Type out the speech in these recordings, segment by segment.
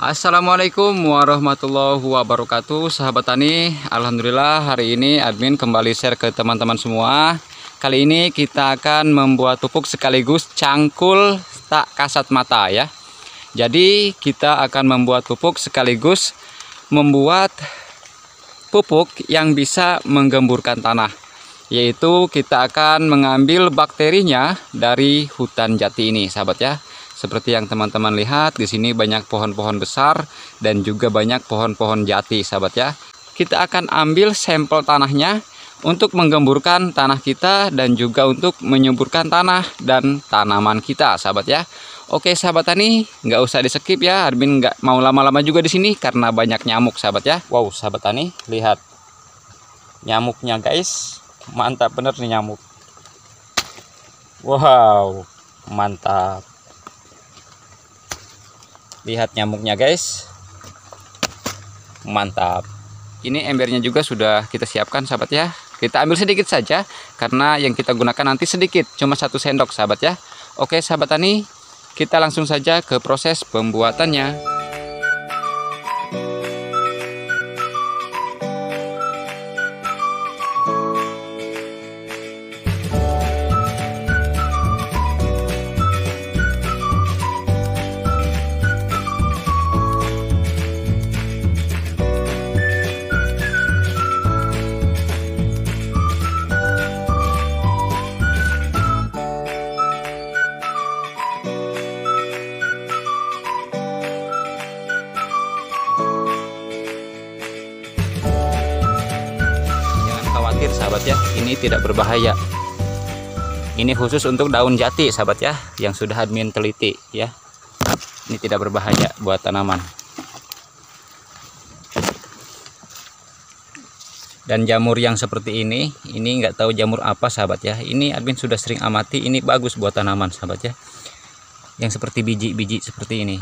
Assalamualaikum warahmatullahi wabarakatuh Sahabat tani Alhamdulillah hari ini admin kembali share ke teman-teman semua Kali ini kita akan membuat pupuk sekaligus cangkul tak kasat mata ya Jadi kita akan membuat pupuk sekaligus membuat pupuk yang bisa menggemburkan tanah Yaitu kita akan mengambil bakterinya dari hutan jati ini sahabat ya seperti yang teman-teman lihat, di sini banyak pohon-pohon besar dan juga banyak pohon-pohon jati, sahabat ya. Kita akan ambil sampel tanahnya untuk menggemburkan tanah kita dan juga untuk menyuburkan tanah dan tanaman kita, sahabat ya. Oke sahabat tani, nggak usah di skip ya. Armin nggak mau lama-lama juga di sini karena banyak nyamuk sahabat ya. Wow sahabat tani, lihat nyamuknya guys, mantap bener nih nyamuk. Wow, mantap lihat nyamuknya guys mantap ini embernya juga sudah kita siapkan sahabat ya kita ambil sedikit saja karena yang kita gunakan nanti sedikit cuma satu sendok sahabat ya oke sahabat tani kita langsung saja ke proses pembuatannya tidak berbahaya ini khusus untuk daun jati sahabat ya yang sudah admin teliti ya ini tidak berbahaya buat tanaman dan jamur yang seperti ini ini nggak tahu jamur apa sahabat ya ini admin sudah sering amati ini bagus buat tanaman sahabat ya yang seperti biji-biji seperti ini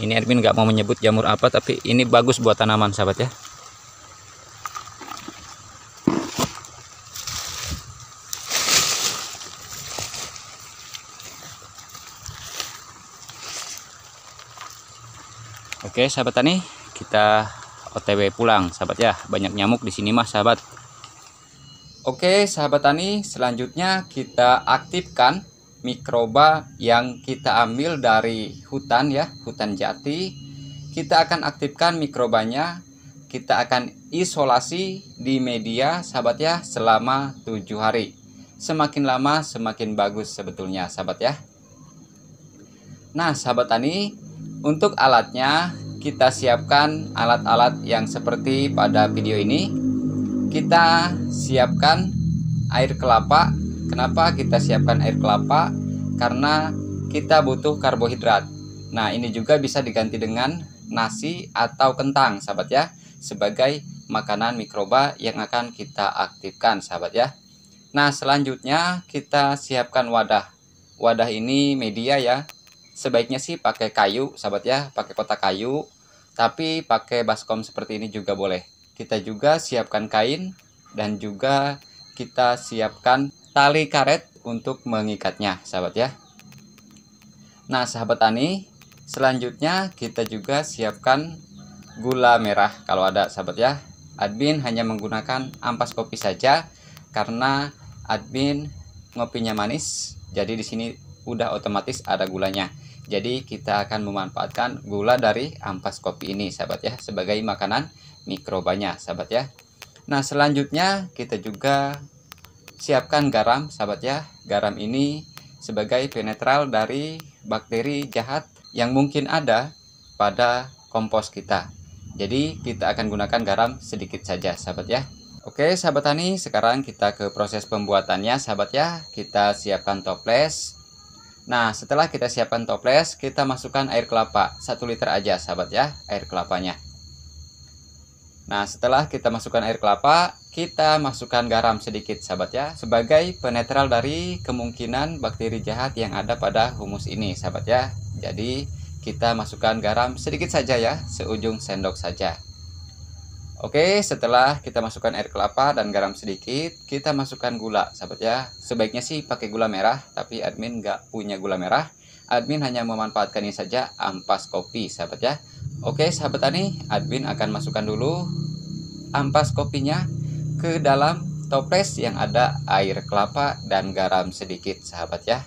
ini admin nggak mau menyebut jamur apa tapi ini bagus buat tanaman sahabat ya Oke sahabat tani, kita OTW pulang sahabat ya. Banyak nyamuk di sini mah sahabat. Oke sahabat tani, selanjutnya kita aktifkan mikroba yang kita ambil dari hutan ya, hutan jati. Kita akan aktifkan mikrobanya. Kita akan isolasi di media sahabat ya selama tujuh hari. Semakin lama semakin bagus sebetulnya sahabat ya. Nah sahabat tani, untuk alatnya kita siapkan alat-alat yang seperti pada video ini. Kita siapkan air kelapa. Kenapa kita siapkan air kelapa? Karena kita butuh karbohidrat. Nah, ini juga bisa diganti dengan nasi atau kentang, sahabat ya, sebagai makanan mikroba yang akan kita aktifkan, sahabat ya. Nah, selanjutnya kita siapkan wadah. Wadah ini media ya, sebaiknya sih pakai kayu sahabat ya pakai kotak kayu tapi pakai baskom seperti ini juga boleh kita juga siapkan kain dan juga kita siapkan tali karet untuk mengikatnya sahabat ya nah sahabat tani selanjutnya kita juga siapkan gula merah kalau ada sahabat ya admin hanya menggunakan ampas kopi saja karena admin ngopinya manis jadi di sini udah otomatis ada gulanya jadi kita akan memanfaatkan gula dari ampas kopi ini sahabat ya sebagai makanan mikrobanya sahabat ya. Nah selanjutnya kita juga siapkan garam sahabat ya. Garam ini sebagai penetral dari bakteri jahat yang mungkin ada pada kompos kita. Jadi kita akan gunakan garam sedikit saja sahabat ya. Oke sahabat tani sekarang kita ke proses pembuatannya sahabat ya. Kita siapkan toples Nah, setelah kita siapkan toples, kita masukkan air kelapa. 1 liter aja, sahabat ya, air kelapanya. Nah, setelah kita masukkan air kelapa, kita masukkan garam sedikit, sahabat ya, sebagai penetral dari kemungkinan bakteri jahat yang ada pada humus ini, sahabat ya. Jadi, kita masukkan garam sedikit saja ya, seujung sendok saja. Oke, setelah kita masukkan air kelapa dan garam sedikit, kita masukkan gula, sahabat ya. Sebaiknya sih pakai gula merah, tapi admin nggak punya gula merah. Admin hanya memanfaatkan ini saja ampas kopi, sahabat ya. Oke, sahabat tani, admin akan masukkan dulu ampas kopinya ke dalam toples yang ada air kelapa dan garam sedikit, sahabat ya.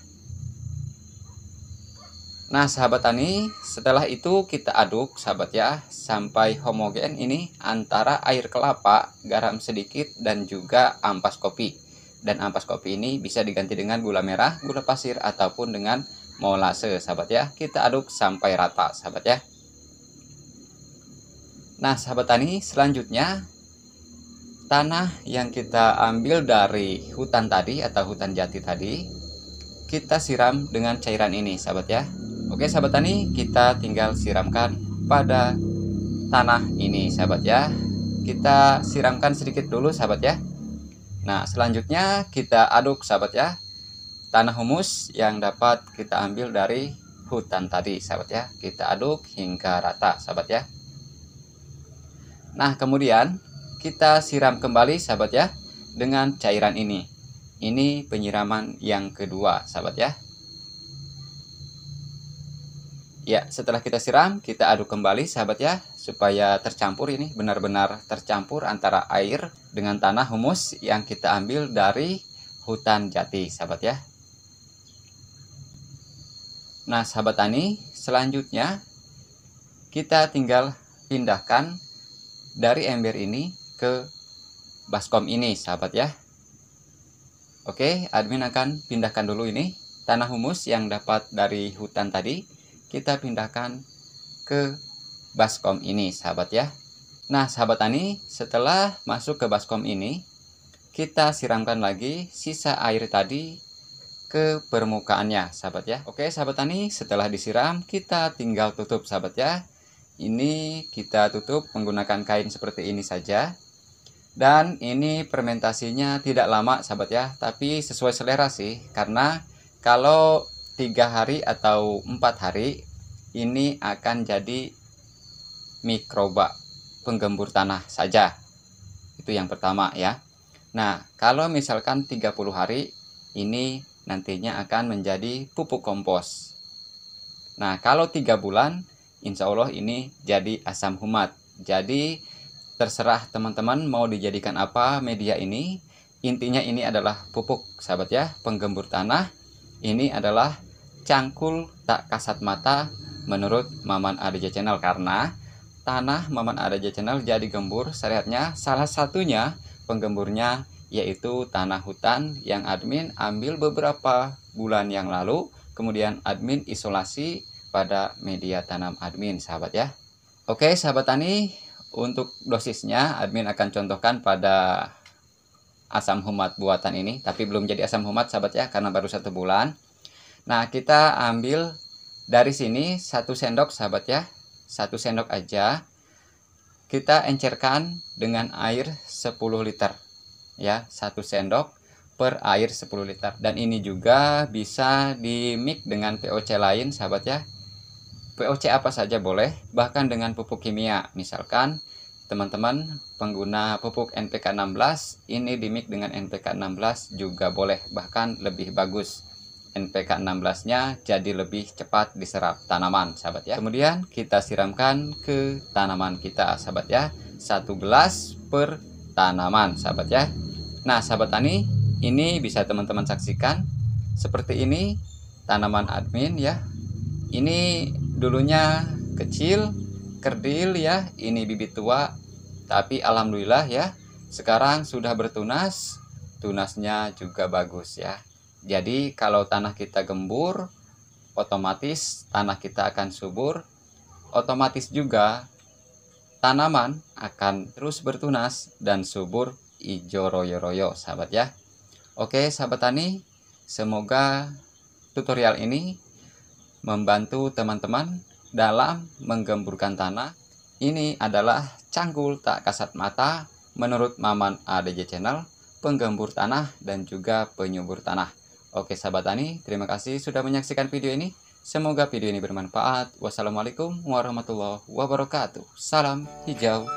Nah, sahabat tani, setelah itu kita aduk, sahabat ya, sampai homogen ini antara air kelapa, garam sedikit, dan juga ampas kopi. Dan ampas kopi ini bisa diganti dengan gula merah, gula pasir, ataupun dengan molase, sahabat ya. Kita aduk sampai rata, sahabat ya. Nah, sahabat tani, selanjutnya tanah yang kita ambil dari hutan tadi atau hutan jati tadi, kita siram dengan cairan ini, sahabat ya Oke sahabat tani, kita tinggal siramkan pada tanah ini sahabat ya. Kita siramkan sedikit dulu sahabat ya. Nah selanjutnya kita aduk sahabat ya. Tanah humus yang dapat kita ambil dari hutan tadi sahabat ya. Kita aduk hingga rata sahabat ya. Nah kemudian kita siram kembali sahabat ya dengan cairan ini. Ini penyiraman yang kedua sahabat ya. Ya, setelah kita siram, kita aduk kembali sahabat ya, supaya tercampur ini benar-benar tercampur antara air dengan tanah humus yang kita ambil dari hutan jati sahabat ya. Nah sahabat tani, selanjutnya kita tinggal pindahkan dari ember ini ke baskom ini sahabat ya. Oke, admin akan pindahkan dulu ini tanah humus yang dapat dari hutan tadi kita pindahkan ke baskom ini sahabat ya nah sahabat tani setelah masuk ke baskom ini kita siramkan lagi sisa air tadi ke permukaannya sahabat ya oke sahabat tani setelah disiram kita tinggal tutup sahabat ya ini kita tutup menggunakan kain seperti ini saja dan ini fermentasinya tidak lama sahabat ya tapi sesuai selera sih karena kalau tiga hari atau empat hari ini akan jadi mikroba penggembur tanah saja itu yang pertama ya nah kalau misalkan 30 hari ini nantinya akan menjadi pupuk kompos nah kalau tiga bulan insya Allah ini jadi asam humat jadi terserah teman-teman mau dijadikan apa media ini intinya ini adalah pupuk sahabat ya penggembur tanah ini adalah cangkul tak kasat mata menurut Maman Adeja Channel karena tanah Maman Adeja Channel jadi gembur syariatnya salah satunya penggemburnya yaitu tanah hutan yang admin ambil beberapa bulan yang lalu kemudian admin isolasi pada media tanam admin sahabat ya Oke sahabat tani untuk dosisnya admin akan contohkan pada asam humat buatan ini tapi belum jadi asam humat sahabat ya karena baru satu bulan nah kita ambil dari sini satu sendok sahabat ya satu sendok aja kita encerkan dengan air 10 liter ya satu sendok per air 10 liter dan ini juga bisa di mix dengan POC lain sahabat ya POC apa saja boleh bahkan dengan pupuk kimia misalkan teman-teman pengguna pupuk NPK 16 ini dimik dengan NPK 16 juga boleh bahkan lebih bagus NPK 16-nya jadi lebih cepat diserap tanaman, sahabat ya. Kemudian kita siramkan ke tanaman kita, sahabat ya. Satu gelas per tanaman, sahabat ya. Nah, sahabat tani, ini bisa teman-teman saksikan seperti ini tanaman admin ya. Ini dulunya kecil, kerdil ya. Ini bibit tua tapi alhamdulillah ya, sekarang sudah bertunas, tunasnya juga bagus ya. Jadi kalau tanah kita gembur, otomatis tanah kita akan subur, otomatis juga tanaman akan terus bertunas dan subur ijo royo-royo sahabat ya. Oke sahabat tani, semoga tutorial ini membantu teman-teman dalam menggemburkan tanah ini adalah cangkul tak kasat mata menurut Maman ADJ Channel, penggembur tanah dan juga penyubur tanah. Oke sahabat tani, terima kasih sudah menyaksikan video ini. Semoga video ini bermanfaat. Wassalamualaikum warahmatullahi wabarakatuh. Salam hijau.